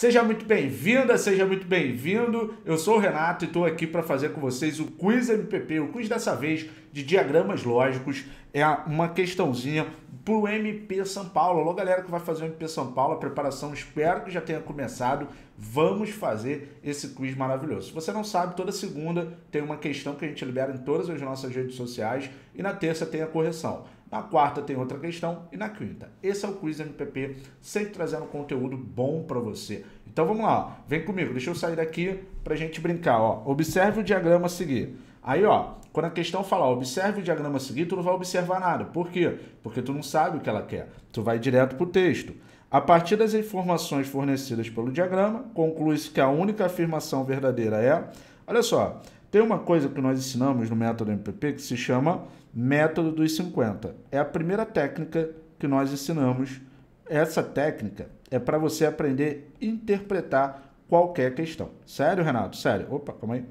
Seja muito bem-vinda, seja muito bem-vindo. Eu sou o Renato e estou aqui para fazer com vocês o quiz MPP, o quiz dessa vez de diagramas lógicos. É uma questãozinha para o MP São Paulo. Alô, galera que vai fazer o MP São Paulo, a preparação espero que já tenha começado. Vamos fazer esse quiz maravilhoso. Se você não sabe, toda segunda tem uma questão que a gente libera em todas as nossas redes sociais e na terça tem a correção. Na quarta tem outra questão e na quinta. Esse é o Quiz MPP, sempre trazendo conteúdo bom para você. Então vamos lá, ó. vem comigo, deixa eu sair daqui para a gente brincar. Ó. Observe o diagrama a seguir. Aí, ó, quando a questão falar observe o diagrama a seguir, tu não vai observar nada. Por quê? Porque tu não sabe o que ela quer. Tu vai direto para o texto. A partir das informações fornecidas pelo diagrama, conclui-se que a única afirmação verdadeira é... Olha só, tem uma coisa que nós ensinamos no método MPP que se chama método dos 50. É a primeira técnica que nós ensinamos. Essa técnica é para você aprender a interpretar qualquer questão. Sério, Renato? Sério. Opa, calma aí.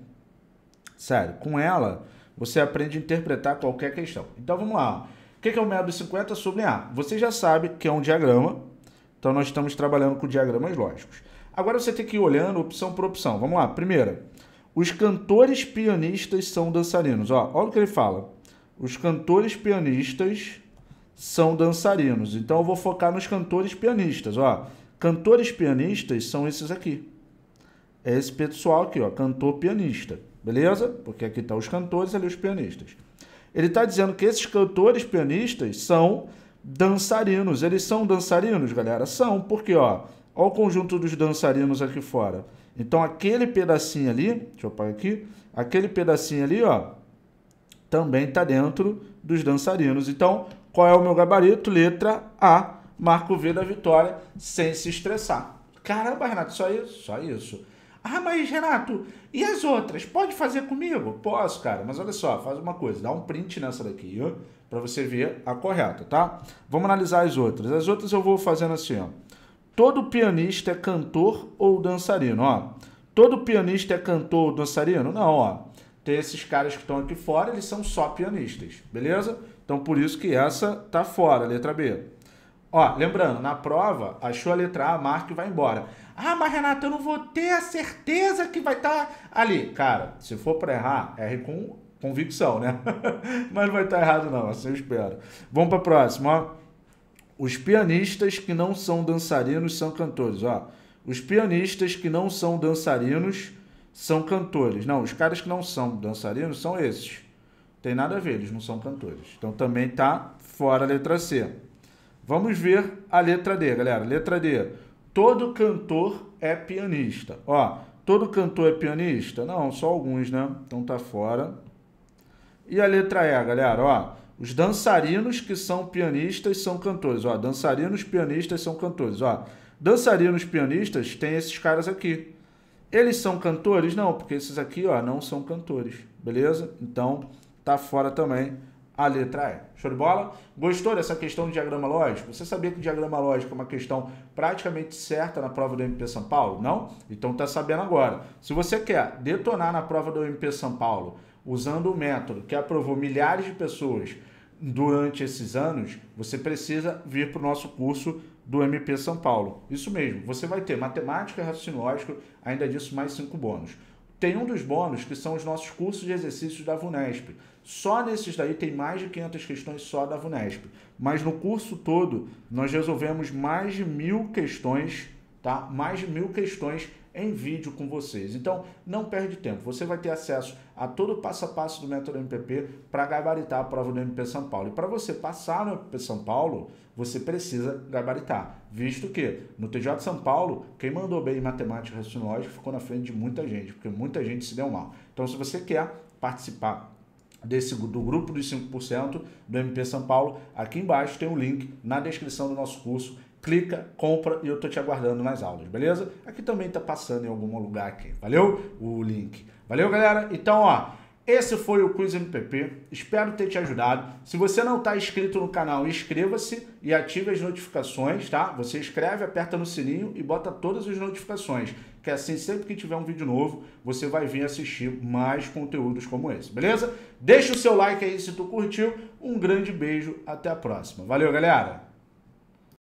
Sério. Com ela, você aprende a interpretar qualquer questão. Então, vamos lá. O que é o método dos 50? Sublinhar. Você já sabe que é um diagrama. Então, nós estamos trabalhando com diagramas lógicos. Agora, você tem que ir olhando opção por opção. Vamos lá. Primeira. Os cantores pianistas são dançarinos. Ó, olha o que ele fala. Os cantores pianistas são dançarinos. Então eu vou focar nos cantores pianistas. Ó, cantores pianistas são esses aqui. É esse pessoal aqui, ó, cantor pianista. Beleza? Porque aqui estão tá os cantores e ali os pianistas. Ele está dizendo que esses cantores pianistas são dançarinos. Eles são dançarinos, galera? São, porque ó, olha o conjunto dos dançarinos aqui fora. Então aquele pedacinho ali, deixa eu apagar aqui, aquele pedacinho ali, ó, também está dentro dos dançarinos. Então, qual é o meu gabarito? Letra A, marco V da vitória, sem se estressar. Caramba, Renato, só isso? Só isso. Ah, mas Renato, e as outras? Pode fazer comigo? Posso, cara, mas olha só, faz uma coisa, dá um print nessa daqui, ó, para você ver a correta, tá? Vamos analisar as outras. As outras eu vou fazendo assim, ó todo pianista é cantor ou dançarino? Ó, todo pianista é cantor ou dançarino? Não, ó. Tem esses caras que estão aqui fora, eles são só pianistas, beleza? Então por isso que essa tá fora, letra B. Ó, lembrando, na prova, achou a letra A, marca e vai embora. Ah, mas Renato, eu não vou ter a certeza que vai estar tá ali. Cara, se for para errar, erre com convicção, né? mas não vai estar tá errado não, assim eu espero. Vamos para a próxima, ó. Os pianistas que não são dançarinos são cantores. Ó, os pianistas que não são dançarinos são cantores. Não, os caras que não são dançarinos são esses. Tem nada a ver, eles não são cantores. Então também tá fora a letra C. Vamos ver a letra D, galera. Letra D. Todo cantor é pianista. Ó, todo cantor é pianista? Não, só alguns, né? Então tá fora. E a letra E, galera, ó. Os dançarinos que são pianistas são cantores. Ó, dançarinos, pianistas são cantores. Ó, dançarinos, pianistas tem esses caras aqui. Eles são cantores? Não, porque esses aqui ó, não são cantores. Beleza? Então, tá fora também a letra E. Show de bola? Gostou dessa questão do diagrama lógico? Você sabia que o diagrama lógico é uma questão praticamente certa na prova do MP São Paulo? Não? Então tá sabendo agora. Se você quer detonar na prova do MP São Paulo usando o um método que aprovou milhares de pessoas durante esses anos, você precisa vir para o nosso curso do MP São Paulo. Isso mesmo, você vai ter matemática, raciocínio lógico, ainda disso mais cinco bônus tem um dos bônus, que são os nossos cursos de exercícios da VUNESP. Só nesses daí tem mais de 500 questões só da VUNESP. Mas no curso todo, nós resolvemos mais de mil questões, tá? Mais de mil questões em vídeo com vocês. Então, não perde tempo. Você vai ter acesso a todo o passo a passo do método MPP para gabaritar a prova do MP São Paulo. E para você passar no MP São Paulo, você precisa gabaritar, visto que no TJ de São Paulo, quem mandou bem em matemática e raciocínio lógico ficou na frente de muita gente, porque muita gente se deu mal. Então, se você quer participar desse, do grupo dos 5% do MP São Paulo, aqui embaixo tem o um link na descrição do nosso curso clica, compra e eu tô te aguardando nas aulas, beleza? Aqui também tá passando em algum lugar aqui, valeu? O link. Valeu, galera? Então, ó, esse foi o Quiz MPP. Espero ter te ajudado. Se você não está inscrito no canal, inscreva-se e ative as notificações, tá? Você escreve, aperta no sininho e bota todas as notificações, que assim sempre que tiver um vídeo novo, você vai vir assistir mais conteúdos como esse, beleza? Deixa o seu like aí se tu curtiu. Um grande beijo, até a próxima. Valeu, galera!